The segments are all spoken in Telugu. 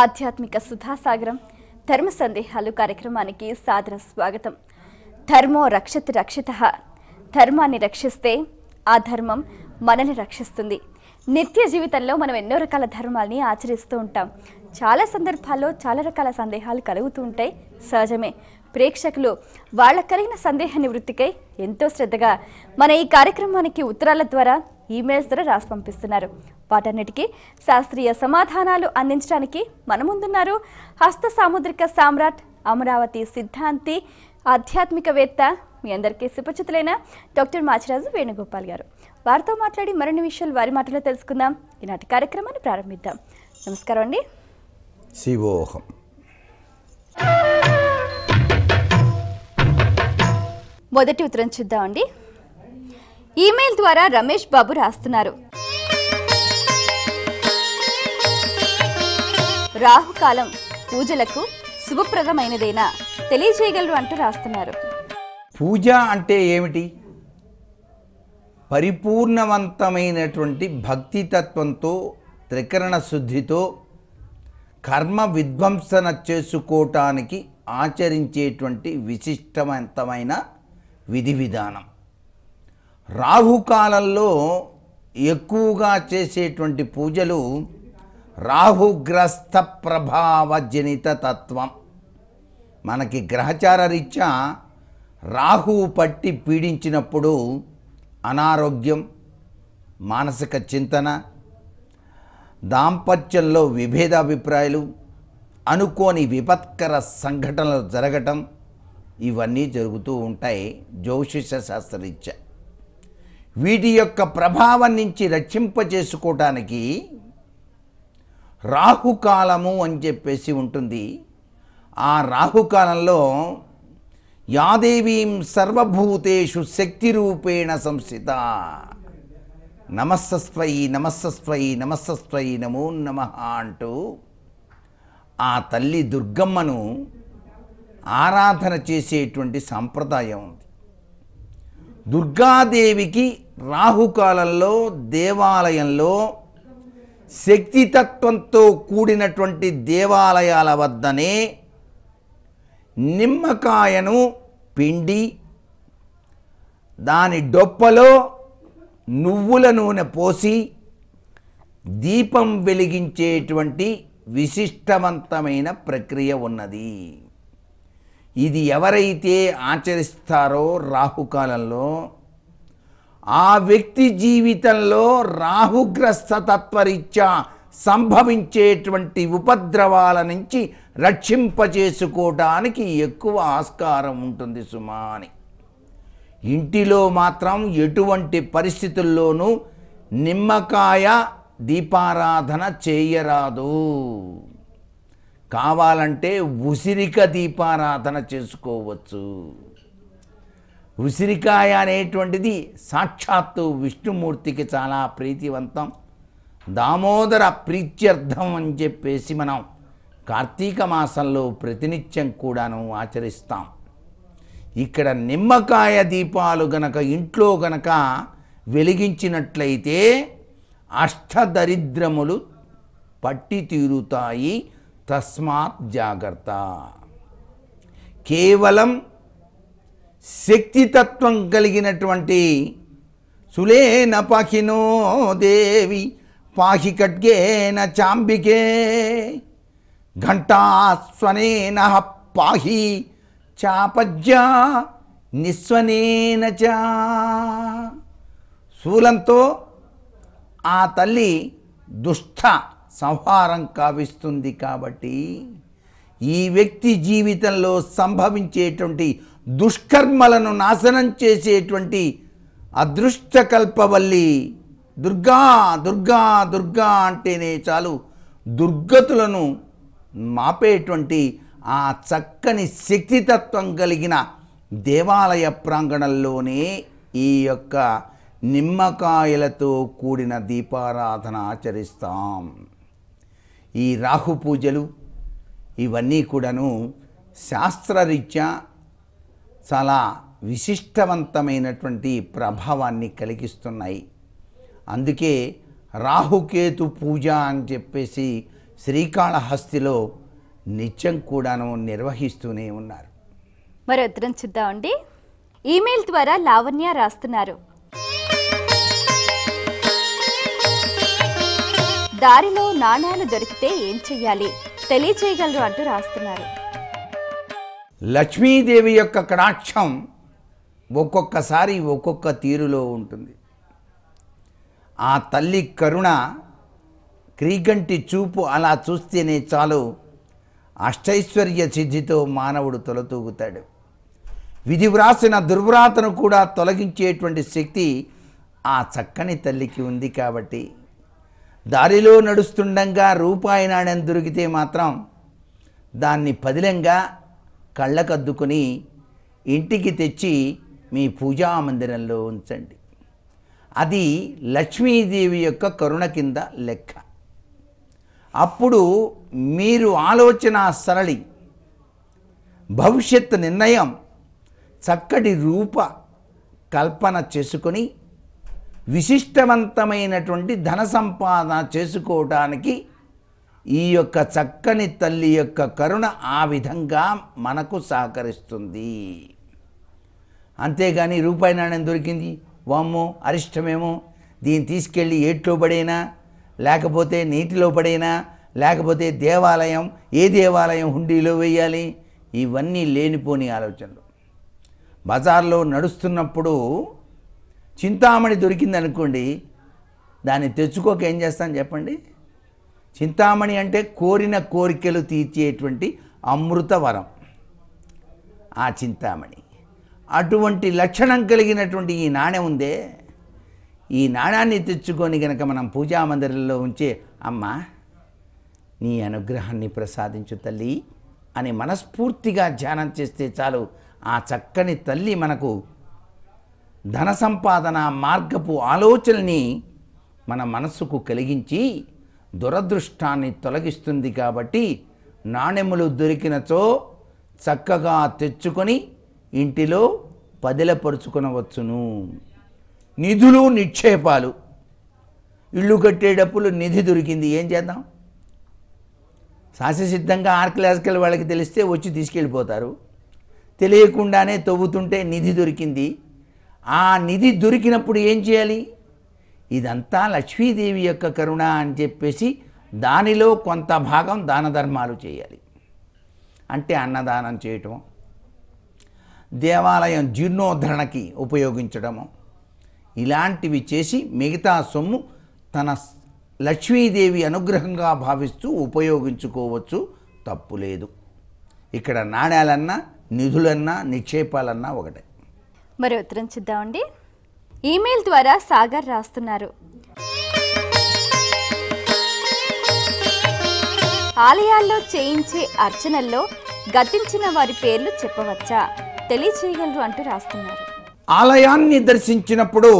ఆధ్యాత్మిక సుధాసాగరం ధర్మ సందేహాలు కార్యక్రమానికి సాదర స్వాగతం ధర్మో రక్షతి రక్షిత ధర్మాన్ని రక్షిస్తే ఆ ధర్మం మనల్ని రక్షిస్తుంది నిత్య జీవితంలో మనం ఎన్నో రకాల ధర్మాల్ని ఆచరిస్తూ ఉంటాం చాలా సందర్భాల్లో చాలా రకాల సందేహాలు కలుగుతూ ఉంటాయి సహజమే ప్రేక్షకులు వాళ్ళ కలిగిన సందేహ నివృత్తికై ఎంతో శ్రద్ధగా మన ఈ కార్యక్రమానికి ఉత్తరాల ద్వారా ఈమెయిల్స్ ద్వారా రాసి పంపిస్తున్నారు వాటన్నిటికీ శాస్త్రీయ సమాధానాలు అందించడానికి మన ముందున్నారు హస్త సాముద్రిక సామ్రాట్ అమరావతి సిద్ధాంతి ఆధ్యాత్మికవేత్త మీ అందరికీ సుపరిచితులైన డాక్టర్ మాచిరాజు వేణుగోపాల్ గారు వారితో మాట్లాడి మరిన్ని విషయాలు వారి మాటలో తెలుసుకుందాం ఈనాటి కార్యక్రమాన్ని ప్రారంభిద్దాం నమస్కారం అండి శివోహం మొదటి ఉత్తరం చూద్దామండి ఈమెయిల్ ద్వారా రమేష్ బాబు రాస్తున్నారు రాహుకాలం పూజలకు శుభప్రదమైనదేనా తెలియజేయగలరు అంటూ రాస్తున్నారు పూజ అంటే ఏమిటి పరిపూర్ణవంతమైనటువంటి భక్తి తత్వంతో త్రికరణ శుద్ధితో కర్మ విధ్వంసన చేసుకోవటానికి ఆచరించేటువంటి విశిష్టవంతమైన విధి విధానం రాహుకాలంలో ఎక్కువగా చేసేటువంటి పూజలు రాహుగ్రస్త ప్రభావజనిత తత్వం మనకి గ్రహచార రీత్యా రాహువు పట్టి పీడించినప్పుడు అనారోగ్యం మానసిక చింతన దాంపత్యంలో విభేదాభిప్రాయాలు అనుకోని విపత్కర సంఘటనలు జరగటం ఇవన్నీ జరుగుతూ ఉంటాయి జ్యోతిష శాస్త్రరీత్యా వీటి యొక్క ప్రభావం నుంచి రక్షింపజేసుకోవటానికి రాహుకాలము అని చెప్పేసి ఉంటుంది ఆ రాహుకాలంలో యాదేవీం సర్వభూతేషు శక్తి రూపేణ సంస్థిత నమస్సస్వై నమస్సస్వై నమస్సస్వై నమో నమ అంటూ ఆ తల్లి దుర్గమ్మను ఆరాధన చేసేటువంటి సాంప్రదాయం ఉంది దుర్గాదేవికి రాహుకాలంలో దేవాలయంలో శక్తితత్వంతో కూడినటువంటి దేవాలయాల వద్దనే నిమ్మకాయను పిండి దాని డొప్పలో నువ్వుల నూనె పోసి దీపం వెలిగించేటువంటి విశిష్టవంతమైన ప్రక్రియ ఉన్నది ఇది ఎవరైతే ఆచరిస్తారో రాహుకాలంలో ఆ వ్యక్తి జీవితంలో రాహుగ్రస్త రాహుగ్రస్తతత్వరీత్యా సంభవించేటువంటి ఉపద్రవాల నుంచి రక్షింపచేసుకోవడానికి ఎక్కువ ఆస్కారం ఉంటుంది సుమా అని ఇంటిలో మాత్రం ఎటువంటి పరిస్థితుల్లోనూ నిమ్మకాయ దీపారాధన చేయరాదు కావాలంటే ఉసిరిక దీపారాధన చేసుకోవచ్చు ఉసిరికాయ అనేటువంటిది సాక్షాత్తు విష్ణుమూర్తికి చాలా ప్రీతివంతం దామోదర ప్రీత్యర్థం అని చెప్పేసి మనం కార్తీక మాసంలో ప్రతినిత్యం కూడాను ఆచరిస్తాం ఇక్కడ నిమ్మకాయ దీపాలు గనక ఇంట్లో గనక వెలిగించినట్లయితే అష్టదరిద్రములు పట్టి తీరుతాయి తస్మాత్ జాగ్రత్త కేవలం శక్తితత్వం కలిగినటువంటి సులేన పాఖినో దేవి పాహి ఖడ్గేన చాంబికే ఘంటాస్వనేన పాహి చాపజ్యా నిస్వనేన చా శూలంతో ఆ తల్లి దుష్ట సంహారం కావిస్తుంది కాబట్టి ఈ వ్యక్తి జీవితంలో సంభవించేటువంటి దుష్కర్మలను నాశనం చేసేటువంటి అదృష్టకల్పవల్లి దుర్గా దుర్గా దుర్గా అంటేనే చాలు దుర్గతులను మాపేటువంటి ఆ చక్కని శక్తితత్వం కలిగిన దేవాలయ ప్రాంగణంలోనే ఈ యొక్క నిమ్మకాయలతో కూడిన దీపారాధన ఆచరిస్తాం ఈ రాహు పూజలు ఇవన్నీ కూడాను శాస్త్రరీత్యా చాలా విశిష్టవంతమైనటువంటి ప్రభావాన్ని కలిగిస్తున్నాయి అందుకే రాహుకేతు పూజ అని చెప్పేసి శ్రీకాళహస్తిలో నిత్యం కూడాను నిర్వహిస్తూనే ఉన్నారు మరి ఉత్తరం చూద్దామండి ఈమెయిల్ ద్వారా లావణ్య రాస్తున్నారు దారిలో నాణాలు దొరికితే ఏం చెయ్యాలి తెలియచేయగలరు అంటూ రాస్తున్నారు లక్ష్మీదేవి యొక్క కటాక్షం ఒక్కొక్కసారి ఒక్కొక్క తీరులో ఉంటుంది ఆ తల్లి కరుణ క్రీకంటి చూపు అలా చూస్తేనే చాలు అష్టైశ్వర్య సిద్ధితో మానవుడు తొలతూగుతాడు విధి వ్రాసిన దుర్వ్రాతను కూడా తొలగించేటువంటి శక్తి ఆ చక్కని తల్లికి ఉంది కాబట్టి దారిలో నడుస్తుండగా రూపాయి నాణ్యం దొరికితే మాత్రం దాన్ని పదిలంగా కళ్ళకద్దుకుని ఇంటికి తెచ్చి మీ పూజా మందిరంలో ఉంచండి అది లక్ష్మీదేవి యొక్క కరుణ కింద లెక్క అప్పుడు మీరు ఆలోచన సరళి భవిష్యత్ నిర్ణయం చక్కటి రూప కల్పన చేసుకొని విశిష్టవంతమైనటువంటి ధన సంపాదన చేసుకోవడానికి ఈ యొక్క చక్కని తల్లి యొక్క కరుణ ఆ విధంగా మనకు సహకరిస్తుంది అంతేగాని రూపాయి నాణ్యం దొరికింది వామ్మో అరిష్టమేమో దీన్ని తీసుకెళ్ళి ఏట్లో పడైనా లేకపోతే నీటిలో పడైనా లేకపోతే దేవాలయం ఏ దేవాలయం హుండీలో వేయాలి ఇవన్నీ లేనిపోని ఆలోచనలు బజార్లో నడుస్తున్నప్పుడు చింతామణి దొరికిందనుకోండి దాన్ని తెచ్చుకోక ఏం చేస్తాను చెప్పండి చింతామణి అంటే కోరిన కోరికలు తీర్చేటువంటి అమృతవరం ఆ చింతామణి అటువంటి లక్షణం కలిగినటువంటి ఈ నాణ్యం ఉందే ఈ నాణాన్ని తెచ్చుకొని గనక మనం పూజా మందిరంలో ఉంచే అమ్మ నీ అనుగ్రహాన్ని ప్రసాదించు తల్లి అని మనస్ఫూర్తిగా ధ్యానం చేస్తే చాలు ఆ చక్కని తల్లి మనకు ధన సంపాదన మార్గపు ఆలోచనని మన మనస్సుకు కలిగించి దురదృష్టాన్ని తొలగిస్తుంది కాబట్టి నాణెములు దొరికినచో చక్కగా తెచ్చుకొని ఇంటిలో పదిలపరుచుకునవచ్చును నిధులు నిక్షేపాలు ఇల్లు కట్టేటప్పుడు నిధి దొరికింది ఏం చేద్దాం శాస్త్రసిద్ధంగా ఆర్కలాజికల్ వాళ్ళకి తెలిస్తే వచ్చి తీసుకెళ్ళిపోతారు తెలియకుండానే తవ్వుతుంటే నిధి దొరికింది ఆ నిధి దొరికినప్పుడు ఏం చేయాలి ఇదంతా లక్ష్మీదేవి యొక్క కరుణ అని చెప్పేసి దానిలో కొంత భాగం దాన ధర్మాలు చేయాలి అంటే అన్నదానం చేయటం దేవాలయం జీర్ణోద్ధరణకి ఉపయోగించడము ఇలాంటివి చేసి మిగతా సొమ్ము తన లక్ష్మీదేవి అనుగ్రహంగా భావిస్తూ ఉపయోగించుకోవచ్చు తప్పు లేదు ఇక్కడ నాణ్యాలన్నా నిధులన్నా నిక్షేపాలన్నా ఒకటే మరి ఉత్తరం చూద్దామండి ఈమెయిల్ ద్వారా సాగర్ రాస్తున్నారు ఆలయాల్లో చేయించే అర్చనల్లో గతించిన వారి పేర్లు చెప్పవచ్చా తెలియచేయగలరు అంటూ రాస్తున్నారు ఆలయాన్ని దర్శించినప్పుడు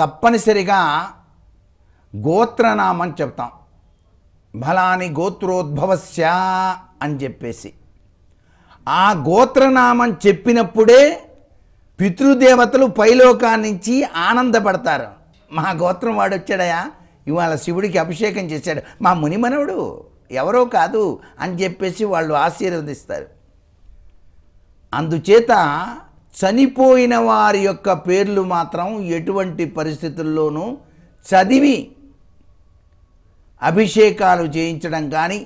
తప్పనిసరిగా గోత్రనామం చెప్తాం బలాని గోత్రోద్భవస్య అని చెప్పేసి ఆ గోత్రనామం చెప్పినప్పుడే పితృదేవతలు పైలోకాన్నించి ఆనందపడతారు మా గోత్రం వాడు వచ్చాడయా ఇవాళ శివుడికి అభిషేకం చేశాడు మా మునిమనవుడు ఎవరో కాదు అని చెప్పేసి వాళ్ళు ఆశీర్వదిస్తారు అందుచేత చనిపోయిన వారి యొక్క పేర్లు మాత్రం ఎటువంటి పరిస్థితుల్లోనూ చదివి అభిషేకాలు చేయించడం కానీ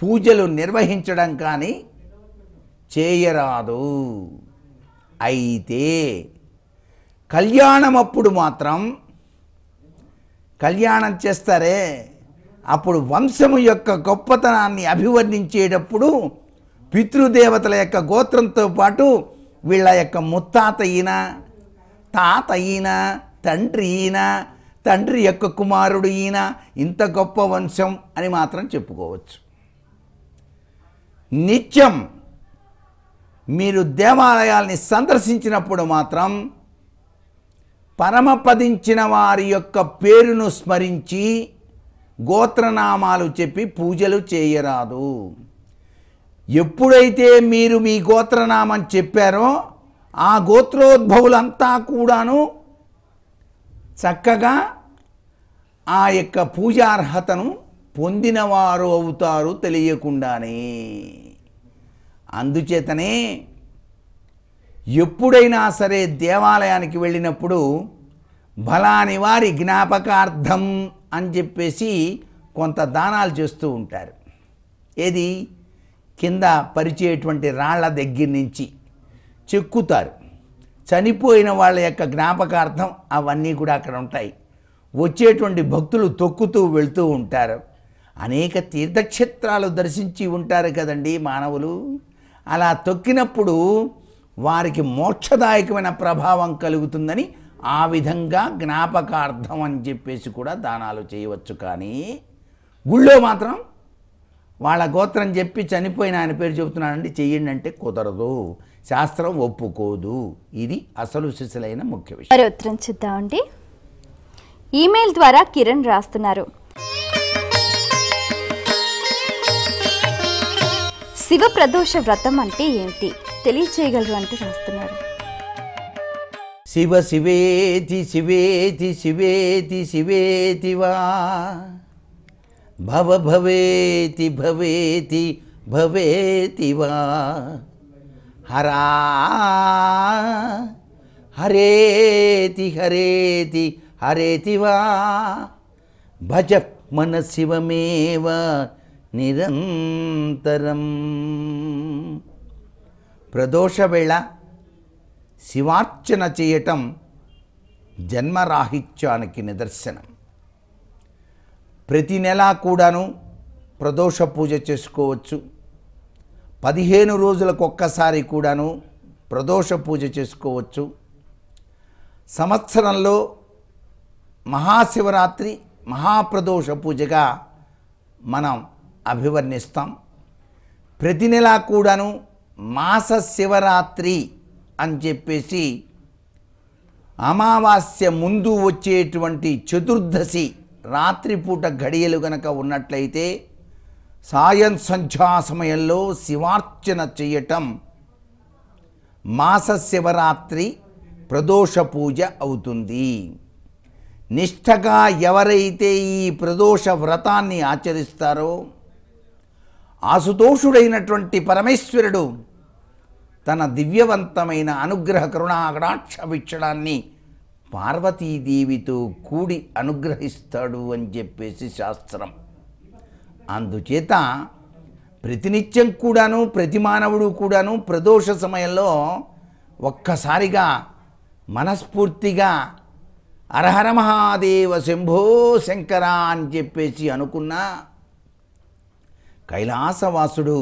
పూజలు నిర్వహించడం కానీ చేయరాదు అయితే కళ్యాణం అప్పుడు మాత్రం కళ్యాణం చేస్తారే అప్పుడు వంశము యొక్క గొప్పతనాన్ని అభివర్ణించేటప్పుడు పితృదేవతల యొక్క గోత్రంతో పాటు వీళ్ళ యొక్క ముత్తాత ఈయన తాత ఈయన తండ్రి ఈయన తండ్రి యొక్క కుమారుడు ఈయన ఇంత గొప్ప వంశం అని మాత్రం చెప్పుకోవచ్చు నిత్యం మీరు దేవాలయాల్ని సందర్శించినప్పుడు మాత్రం పరమపదించిన వారి యొక్క పేరును స్మరించి గోత్రనామాలు చెప్పి పూజలు చేయరాదు ఎప్పుడైతే మీరు మీ గోత్రనామం చెప్పారో ఆ గోత్రోద్భవులంతా కూడాను చక్కగా ఆ యొక్క పూజార్హతను పొందినవారు అవుతారు తెలియకుండానే అందుచేతనే ఎప్పుడైనా సరే దేవాలయానికి వెళ్ళినప్పుడు బలాని వారి జ్ఞాపకార్థం అని చెప్పేసి కొంత దానాలు చేస్తూ ఉంటారు ఏది కింద పరిచేటువంటి రాళ్ల దగ్గర నుంచి చెక్కుతారు చనిపోయిన వాళ్ళ యొక్క జ్ఞాపకార్థం అవన్నీ కూడా అక్కడ ఉంటాయి వచ్చేటువంటి భక్తులు తొక్కుతూ వెళ్తూ ఉంటారు అనేక తీర్థక్షేత్రాలు దర్శించి ఉంటారు కదండి మానవులు అలా తొక్కినప్పుడు వారికి మోక్షదాయకమైన ప్రభావం కలుగుతుందని ఆ విధంగా జ్ఞాపకార్థం అని చెప్పేసి కూడా దానాలు చేయవచ్చు కానీ గుళ్ళో మాత్రం వాళ్ళ గోత్రం చెప్పి చనిపోయిన ఆయన పేరు చెబుతున్నానండి చెయ్యండి అంటే కుదరదు శాస్త్రం ఒప్పుకోదు ఇది అసలు శిశులైన ముఖ్య విషయం మరో ఉత్తరం చూద్దామండి ఈమెయిల్ ద్వారా కిరణ్ రాస్తున్నారు శివ ప్రదోష వ్రతం అంటే ఏంటి తెలియచేయగలరు అంటూ రాస్తున్నారు శివ శివేతి శివేతి శివేతి శివేతి వా భవ భవేతి భవేతి భవేతి వా హరా హరేతి హరేతి హరేతి వా భజ మన శివమేవ నిరంతరం ప్రదోషవేళ శివార్చన చేయటం జన్మరాహిత్యానికి నిదర్శనం ప్రతి నెల కూడాను ప్రదోష పూజ చేసుకోవచ్చు పదిహేను రోజులకు ఒక్కసారి కూడాను ప్రదోష పూజ చేసుకోవచ్చు సంవత్సరంలో మహాశివరాత్రి మహాప్రదోష పూజగా మనం అభివర్ణిస్తాం ప్రతి నెలా కూడాను మాస శివరాత్రి అని చెప్పేసి అమావాస్య ముందు వచ్చేటువంటి చతుర్దశి రాత్రిపూట ఘడియలు గనక ఉన్నట్లయితే సాయం సంధ్యా సమయంలో శివార్చన చేయటం మాస శివరాత్రి ప్రదోష పూజ అవుతుంది నిష్ఠగా ఎవరైతే ఈ ప్రదోష వ్రతాన్ని ఆచరిస్తారో ఆసుతోషుడైనటువంటి పరమేశ్వరుడు తన దివ్యవంతమైన అనుగ్రహ కరుణాగణాక్ష వీక్షణాన్ని పార్వతీదేవితో కూడి అనుగ్రహిస్తాడు అని చెప్పేసి శాస్త్రం అందుచేత ప్రతినిత్యం కూడాను ప్రతి మానవుడు కూడాను ప్రదోష సమయంలో ఒక్కసారిగా మనస్ఫూర్తిగా అరహర మహాదేవ శంభో శంకరా అని చెప్పేసి అనుకున్నా కైలాసవాసుడు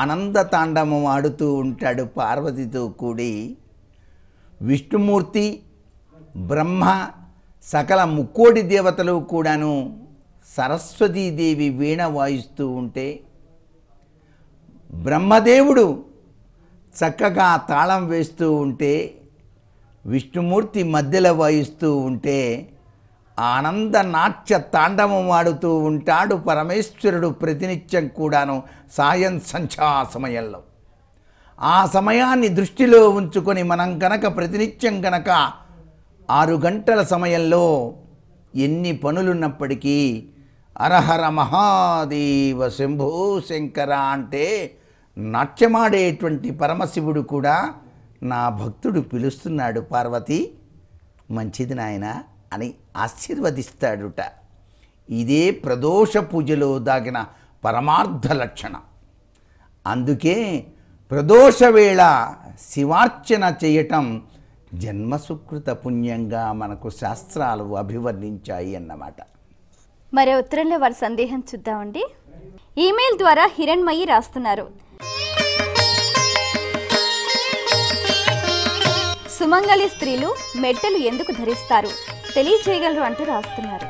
ఆనంద తాండము ఆడుతూ ఉంటాడు పార్వతితో కూడి విష్ణుమూర్తి బ్రహ్మ సకల ముక్కోటి దేవతలు కూడాను సరస్వతీదేవి వీణ వాయిస్తూ ఉంటే బ్రహ్మదేవుడు చక్కగా తాళం వేస్తూ ఉంటే విష్ణుమూర్తి మధ్యలో వాయిస్తూ ఉంటే ఆనంద నాట్య తాండవం ఆడుతూ ఉంటాడు పరమేశ్వరుడు ప్రతినిత్యం కూడాను సాయం సంధ్యా సమయంలో ఆ సమయాన్ని దృష్టిలో ఉంచుకొని మనం కనుక ప్రతినిత్యం కనుక ఆరు గంటల సమయంలో ఎన్ని పనులున్నప్పటికీ అరహర మహాదేవ శంభో శంకర అంటే నాట్యమాడేటువంటి పరమశివుడు కూడా నా భక్తుడు పిలుస్తున్నాడు పార్వతి మంచిది నాయనా అని ఆశీర్వదిస్తాడుట ఇదే ప్రదోష పూజలో దాగిన పరమార్థ లక్షణం అందుకే ప్రదోషవేళ శివార్చన చేయటం జన్మసుకృత పుణ్యంగా మనకు శాస్త్రాలు అభివర్ణించాయి అన్నమాట మరే ఉత్తరంలో వారి సందేహం చూద్దామండి ఈమెయిల్ ద్వారా హిరణ్మయి రాస్తున్నారు సుమంగళి స్త్రీలు మెట్టెలు ఎందుకు ధరిస్తారు తెలియచేయగలరు అంటూ రాస్తున్నారు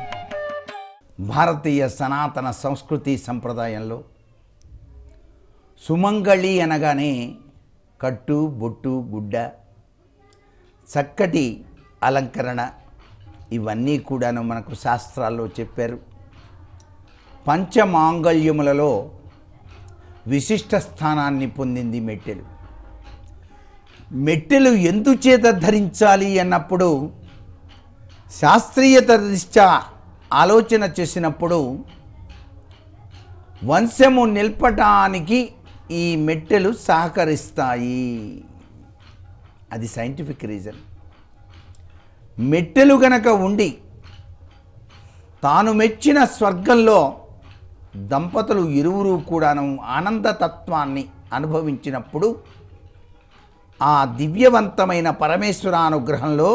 భారతీయ సనాతన సంస్కృతి సంప్రదాయంలో సుమంగళి అనగానే కట్టు బొట్టు గుడ్డ చక్కటి అలంకరణ ఇవన్నీ కూడాను మనకు శాస్త్రాల్లో చెప్పారు పంచమాంగళ్యములలో విశిష్ట స్థానాన్ని పొందింది మెట్టెలు మెట్టెలు ఎందుచేత ధరించాలి అన్నప్పుడు శాస్త్రీయత దృష్ట్యా ఆలోచన చేసినప్పుడు వంశము నిల్పటానికి ఈ మెట్టెలు సహకరిస్తాయి అది సైంటిఫిక్ రీజన్ మెట్టెలు గనక ఉండి తాను మెచ్చిన స్వర్గంలో దంపతులు ఇరువురు కూడాను ఆనందతత్వాన్ని అనుభవించినప్పుడు ఆ దివ్యవంతమైన పరమేశ్వరానుగ్రహంలో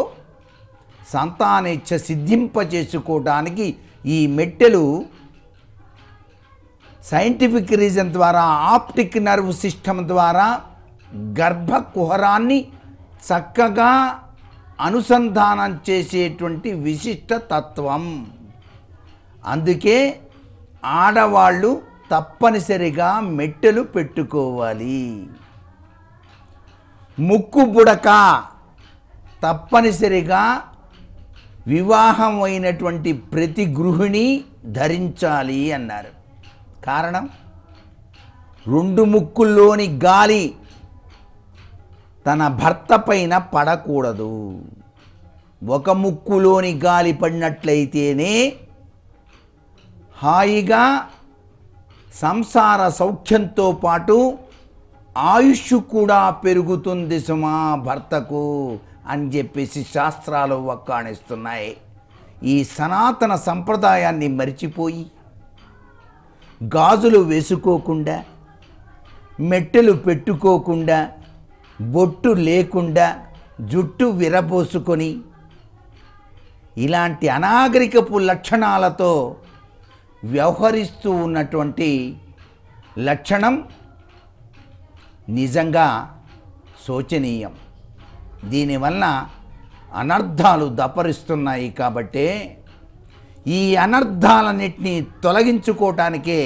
సంతానేచ్ఛ సిద్ధింపచేసుకోవడానికి ఈ మెట్టెలు సైంటిఫిక్ రీజన్ ద్వారా ఆప్టిక్ నర్వ్ సిస్టమ్ ద్వారా గర్భ కుహరాన్ని చక్కగా అనుసంధానం చేసేటువంటి విశిష్ట తత్వం అందుకే ఆడవాళ్ళు తప్పనిసరిగా మెట్టెలు పెట్టుకోవాలి ముక్కు బుడక తప్పనిసరిగా వివాహం అయినటువంటి ప్రతి గృహిణి ధరించాలి అన్నారు కారణం రెండు ముక్కుల్లోని గాలి తన భర్త పైన పడకూడదు ఒక ముక్కులోని గాలి పడినట్లయితేనే హాయిగా సంసార సౌఖ్యంతో పాటు ఆయుష్ కూడా పెరుగుతుంది సుమా భర్తకు అని చెప్పేసి శాస్త్రాలు వక్కాణిస్తున్నాయి ఈ సనాతన సంప్రదాయాన్ని మరిచిపోయి గాజులు వేసుకోకుండా మెట్టెలు పెట్టుకోకుండా బొట్టు లేకుండా జుట్టు విరబోసుకొని ఇలాంటి అనాగరికపు లక్షణాలతో వ్యవహరిస్తూ ఉన్నటువంటి లక్షణం నిజంగా శోచనీయం దీనివల్ల అనర్థాలు దపరిస్తున్నాయి కాబట్టే ఈ అనర్థాలన్నింటినీ తొలగించుకోవటానికే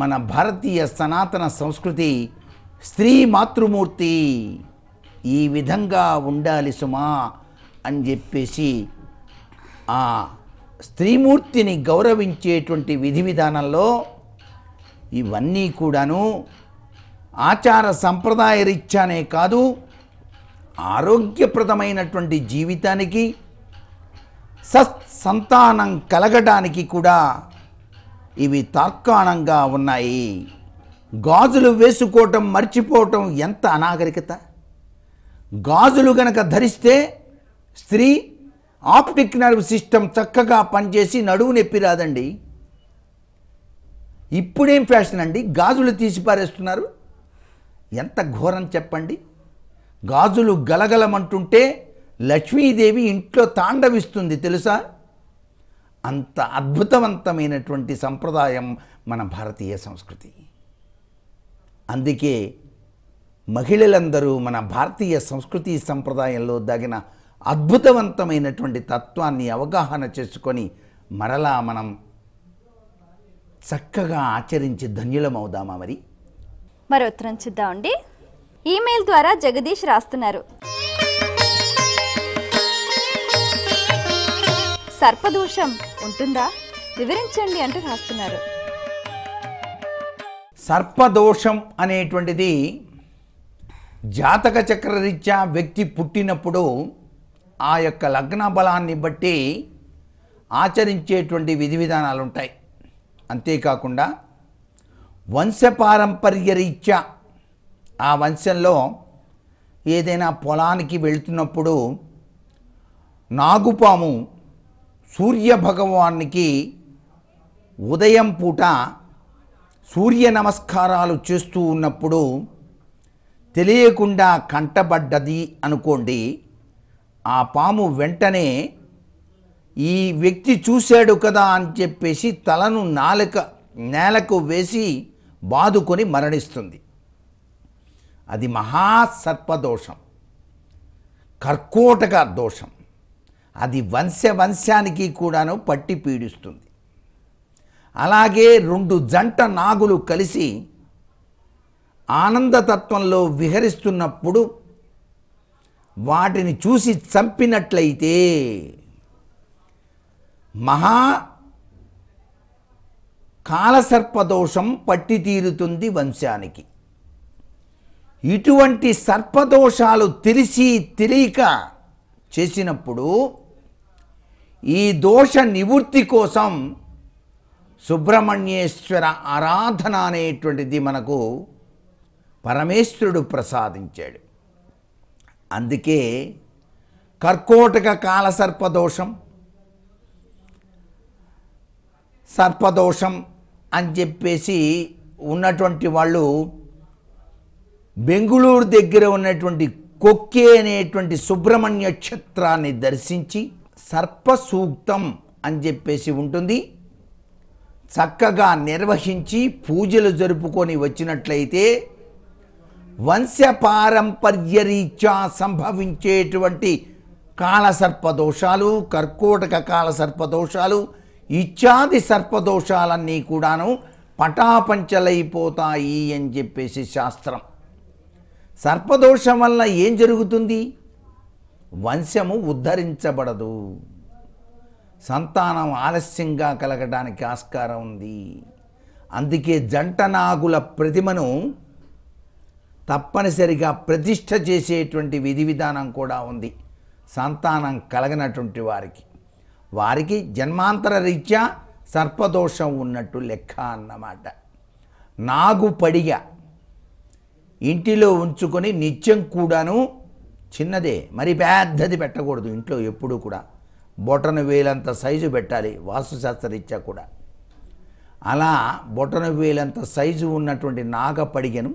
మన భారతీయ సనాతన సంస్కృతి స్త్రీ మాతృమూర్తి ఈ విధంగా ఉండాలి సుమా అని చెప్పేసి ఆ స్త్రీమూర్తిని గౌరవించేటువంటి విధి విధానంలో ఇవన్నీ కూడాను ఆచార సంప్రదాయ రీత్యానే కాదు ఆరోగ్యప్రదమైనటువంటి జీవితానికి సత్సంతానం కలగడానికి కూడా ఇవి తార్కాణంగా ఉన్నాయి గాజులు వేసుకోవటం మర్చిపోవటం ఎంత అనాగరికత గాజులు గనక ధరిస్తే స్త్రీ ఆప్టిక్ నర్వ్ సిస్టమ్ చక్కగా పనిచేసి నడువు నొప్పి రాదండి ఇప్పుడేం ఫ్యాషన్ అండి గాజులు తీసి పారేస్తున్నారు ఎంత ఘోరం చెప్పండి గాజులు గలగలమంటుంటే లక్ష్మీదేవి ఇంట్లో తాండవిస్తుంది తెలుసా అంత అద్భుతవంతమైనటువంటి సంప్రదాయం మన భారతీయ సంస్కృతి అందుకే మహిళలందరూ మన భారతీయ సంస్కృతి సంప్రదాయంలో దగిన అద్భుతవంతమైనటువంటి తత్వాన్ని అవగాహన చేసుకొని మరలా మనం చక్కగా ఆచరించి ధన్యులమవుదామా మరి మరో ఉత్తరం చూద్దామండి ఈమెయిల్ ద్వారా జగదీష్ రాస్తున్నారు సర్పదోషం ఉంటుందా వివరించండి అంటూ రాస్తున్నారు సర్పదోషం అనేటువంటిది జాతక చక్రరీత్యా వ్యక్తి పుట్టినప్పుడు ఆ యొక్క లగ్న బలాన్ని బట్టి ఆచరించేటువంటి విధి విధానాలు ఉంటాయి అంతేకాకుండా వంశపారంపర్య రీత్యా ఆ వంశంలో ఏదైనా పొలానికి వెళ్తున్నప్పుడు నాగుపాము సూర్యభగవానికి ఉదయం పూట సూర్య నమస్కారాలు చేస్తూ ఉన్నప్పుడు తెలియకుండా కంటబడ్డది అనుకోండి ఆ పాము వెంటనే ఈ వ్యక్తి చూశాడు కదా అని చెప్పేసి తలను నాలుక నేలకు వేసి బాదుకొని మరణిస్తుంది అది మహాసర్పదోషం కర్కోటక దోషం అది వంశ వంశానికి కూడాను పట్టి పీడిస్తుంది అలాగే రెండు జంట నాగులు కలిసి ఆనందతత్వంలో విహరిస్తున్నప్పుడు వాటిని చూసి చంపినట్లయితే మహా కాలసర్పదోషం పట్టి తీరుతుంది వంశానికి ఇటువంటి సర్పదోషాలు తెలిసి తెలియక చేసినప్పుడు ఈ దోష నివృత్తి కోసం సుబ్రహ్మణ్యేశ్వర ఆరాధన అనేటువంటిది మనకు పరమేశ్వరుడు ప్రసాదించాడు అందుకే కర్కోటక కాల సర్పదోషం సర్పదోషం అని చెప్పేసి ఉన్నటువంటి వాళ్ళు బెంగుళూరు దగ్గర ఉన్నటువంటి కొక్కే అనేటువంటి సుబ్రహ్మణ్య క్షేత్రాన్ని దర్శించి సర్పసూక్తం అని చెప్పేసి ఉంటుంది చక్కగా నిర్వహించి పూజలు జరుపుకొని వచ్చినట్లయితే వంశ పారంపర్య రీత్యా సంభవించేటువంటి కాలసర్పదోషాలు కర్కోటక కాలసర్పదోషాలు ఇత్యాది సర్పదోషాలన్నీ కూడాను పటాపంచలైపోతాయి అని చెప్పేసి శాస్త్రం సర్పదోషం వల్ల ఏం జరుగుతుంది వంశము ఉద్ధరించబడదు సంతానం ఆలస్యంగా కలగడానికి ఆస్కారం ఉంది అందుకే జంట నాగుల ప్రతిమను తప్పనిసరిగా ప్రతిష్ట చేసేటువంటి విధి విధానం కూడా ఉంది సంతానం కలగనటువంటి వారికి వారికి జన్మాంతర రీత్యా సర్పదోషం ఉన్నట్టు లెక్క అన్నమాట నాగు పడిగా ఇంటిలో ఉంచుకొని నిత్యం కూడాను చిన్నదే మరి పెద్దది పెట్టకూడదు ఇంట్లో ఎప్పుడూ కూడా బొటను వేలంత సైజు పెట్టాలి వాస్తుశాస్త్రరీత్యా కూడా అలా బొటను వేలంత సైజు ఉన్నటువంటి నాగ పడిగను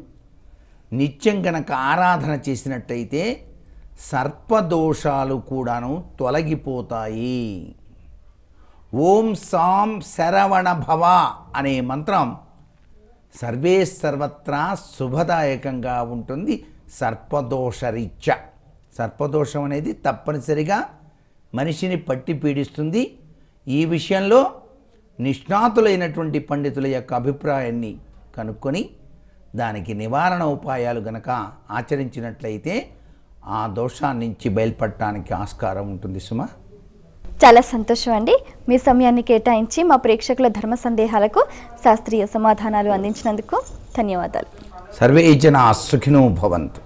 నిత్యం గనక ఆరాధన చేసినట్టయితే సర్పదోషాలు కూడాను తొలగిపోతాయి ఓం సాం శరవణ భవ అనే మంత్రం సర్వే సర్వత్రా శుభదాయకంగా ఉంటుంది సర్పదోషరీత్య సర్పదోషం అనేది తప్పనిసరిగా మనిషిని పట్టి పీడిస్తుంది ఈ విషయంలో నిష్ణాతులైనటువంటి పండితుల యొక్క అభిప్రాయాన్ని కనుక్కొని దానికి నివారణ ఉపాయాలు గనక ఆచరించినట్లయితే ఆ దోషాన్నించి బయలుపడటానికి ఆస్కారం ఉంటుంది సుమా చాలా సంతోషం అండి మీ సమయాన్ని కేటాయించి మా ప్రేక్షకుల ధర్మ సందేహాలకు శాస్త్రీయ సమాధానాలు అందించినందుకు ధన్యవాదాలు సర్వే జన భవంతు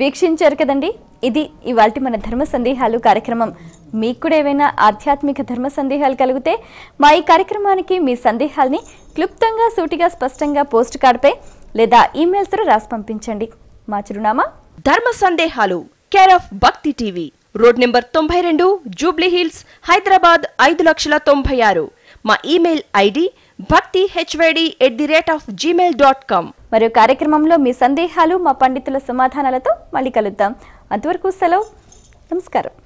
వీక్షించారు కదండి ఇది ఇవాళ మన ధర్మ సందేహాలు కార్యక్రమం మీకు కూడా ఏవైనా ఆధ్యాత్మిక ధర్మ సందేహాలు కలిగితే మా ఈ కార్యక్రమానికి మీ సందేహాల్ని క్లుప్తంగా సూటిగా స్పష్టంగా పోస్ట్ కార్డ్పై లేదా ఈమెయిల్స్ రాసి పంపించండి మా చిరునామా Dharma Sandehalu care of Bhakti TV road number తొంభై రెండు జూబ్లీ హిల్స్ హైదరాబాద్ ఐదు లక్షల తొంభై ఆరు మా ఈమెయిల్ ఐడి భక్తి హెచ్వేడి at the rate of Gmail dot com మరియు కార్యక్రమంలో మీ సందేహాలు మా పండితుల సమాధానాలతో మళ్ళీ కలుద్దాం అంతవరకు సెలవు నమస్కారం